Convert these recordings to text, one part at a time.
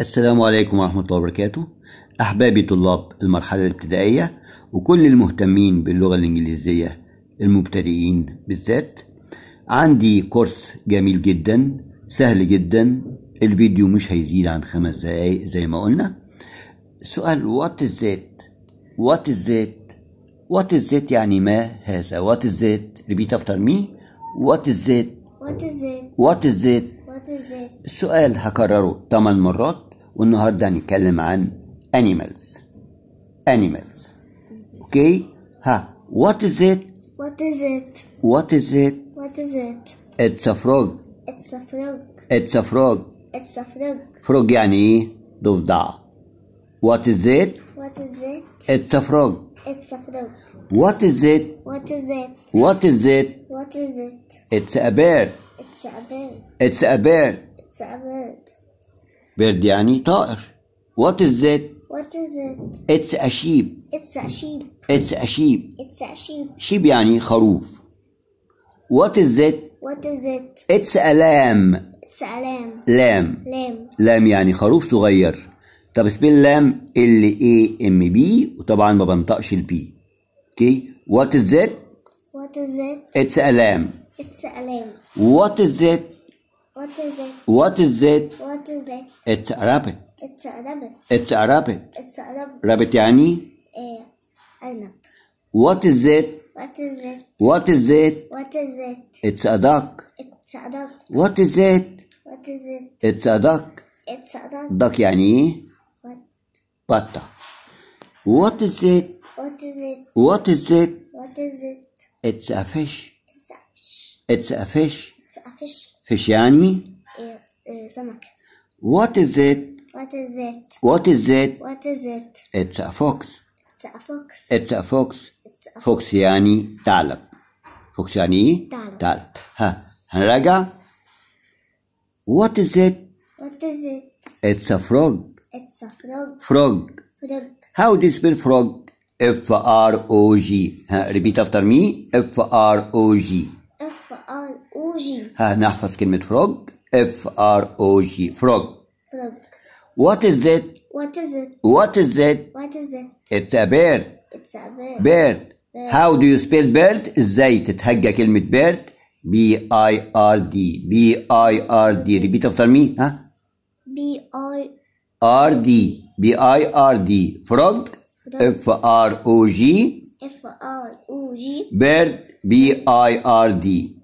السلام عليكم ورحمة الله وبركاته أحبابي طلاب المرحلة الابتدائية وكل المهتمين باللغة الإنجليزية المبتدئين بالذات عندي كورس جميل جدا سهل جدا الفيديو مش هيزيد عن خمس دقايق زي ما قلنا سؤال وات الذات وات الذات وات الذات يعني ما هذا وات الذات ريبيت افتر مي وات الذات وات الذات وات الذات السؤال هكرره 8 مرات والنهارده هنتكلم عن animals animals اوكي okay. ها what is it what is it what is it what is it it's a frog it's a frog it's a frog it's a frog frog يعني ايه ضفدع what is it what is it it's a frog it's a frog what is it what is it what is it what is it it's a bear. it's a bear. it's a bear. it's a bird بيرد يعني طائر وات از ذات وات از ذات اتس اشيب اتس اشيب اتس اشيب اتس اشيب شيب يعني خروف وات از ذات وات از ذات اتس الام اتس الام لام لام لام يعني خروف صغير طب اسبيل لام ال اي ام بي وطبعا ما بنطقش البي اوكي وات از ذات وات از ذات اتس الام اتس الام وات از ذات What is it? What is it? What is it? It's a rabbit. It's a rabbit. It's a rabbit. It's a rabbit. rabbit يعني؟ إيه أرنب. What is it? What is it? What is it? What is it? It's a duck. It's a duck. What is it? What is it? It's a duck. It's a duck. duck يعني What? بطة. What is it? What is it? What is it? What is it? It's a fish. It's a fish. It's a fish. It's a fish. Uh, uh, سمكة What is it? What is it? What is it? What is it? It's a fox. It's a fox. It's a fox. It's a fox يعني ثعلب. فوكس What is it? What is it? It's a frog. It's a frog. Frog. Frog. How do you spell frog? F R O G. Repeat after me. F R O G. F-R-O-G. كلمة frog. F-R-O-G. Frog. Frog. What is it? What is it? What is it? What is it? It's a bird. It's a bird. Bird. bird. How do you spell bird? ازاي تتهجى كلمة bird? B-I-R-D. B-I-R-D. Repeat after me. ها? B-I-R-D. B-I-R-D. Frog. F-R-O-G. F-R-O-G. Bird. B-I-R-D.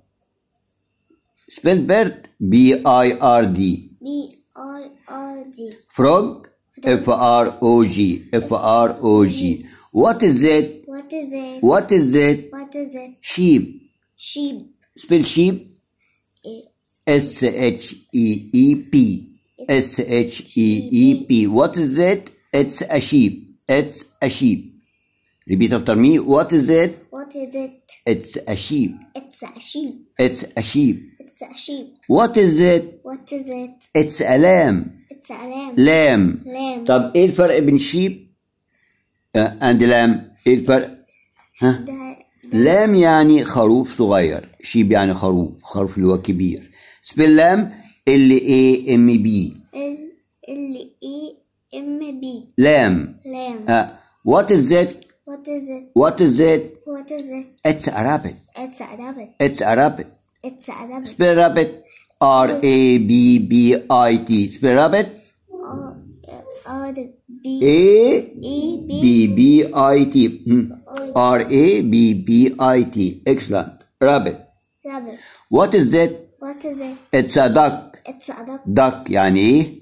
Spell bird. B I R D. B I R D. Frog. F R O G. F R O G. What is it? What is it? What is it? What is it? Sheep. Sheep. Spell sheep. S H E E P. S H E E P. What is it? It's a sheep. It's a sheep. Repeat after me. What is it? What is it? It's a sheep. It's a sheep. It's a sheep. It's a sheep. What is it? What is it? It's a lamb. It's a lamb. Lamb. Lamb. طب إيه الفرق بين sheep آه، and lamb؟ إيه الفرق؟ ها؟ لام يعني خروف صغير شيب يعني خروف خروف اللي هو كبير سبيل لام ال اي ام بي ال اي ام بي لام لام وات از ات وات از ات وات از ات وات از ات اتس ارابيت. اتس ارابيت. اتس ارابيت. It's a rabbit. Spell rabbit. R A B B I T. Spell rabbit. Oh, R R B A B B I T. Hmm. R A B B I T. Excellent. Rabbit. Rabbit. What is it? What is it? It's a duck. It's a duck. Duck Yani إيه؟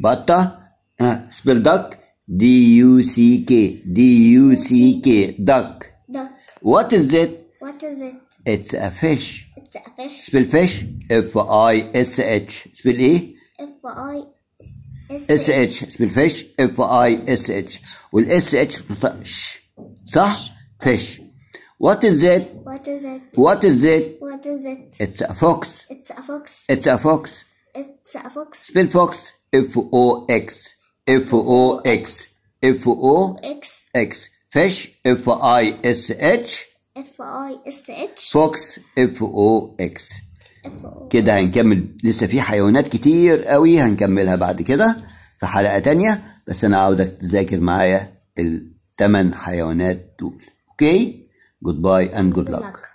بطة. Ah, spell duck. D U C K. D U C K. Duck. Duck. What is it? What is it? It's a fish. فيش سبيل فيش اف اي اس اتش سبيل ايه؟ اف اي اس اتش سبيل فيش اف اي اس اتش والاس اتش صح؟ فيش What is it? What is it? What is it? What is it? It's a fox. It's a fox. It's a fox. It's a fox. Spell fox. F O X. F O X. F O X. X. Fish. F I S H. اف اي اس اتش فوكس اف او اكس كده هنكمل لسه في حيوانات كتير قوي هنكملها بعد كده في حلقة تانية بس انا عاوزك تذاكر معايا الثمان حيوانات دول اوكي جود باي اند جود لك